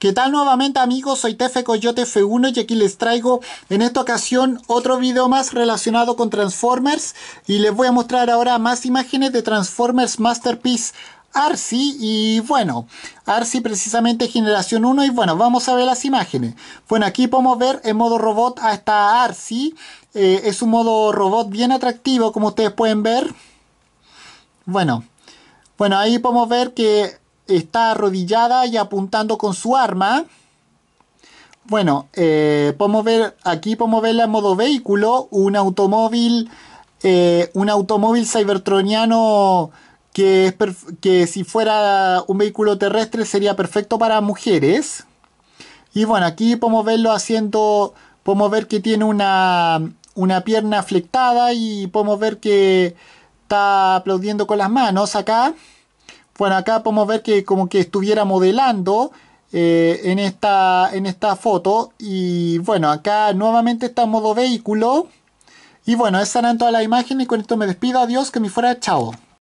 ¿Qué tal nuevamente amigos? Soy Tefe Coyote F1 y aquí les traigo en esta ocasión otro video más relacionado con Transformers y les voy a mostrar ahora más imágenes de Transformers Masterpiece Arcee y bueno, Arcee precisamente generación 1 y bueno, vamos a ver las imágenes. Bueno, aquí podemos ver en modo robot a esta Arcee eh, es un modo robot bien atractivo como ustedes pueden ver. Bueno, bueno, ahí podemos ver que está arrodillada y apuntando con su arma. Bueno, eh, podemos ver, aquí podemos verla en modo vehículo un automóvil, eh, un automóvil cybertroniano que, es que si fuera un vehículo terrestre sería perfecto para mujeres. Y bueno, aquí podemos verlo haciendo, podemos ver que tiene una, una pierna flectada y podemos ver que está aplaudiendo con las manos acá. Bueno, acá podemos ver que como que estuviera modelando eh, en, esta, en esta foto. Y bueno, acá nuevamente está en modo vehículo. Y bueno, esas eran todas las imágenes y con esto me despido. Adiós, que me fuera. Chao.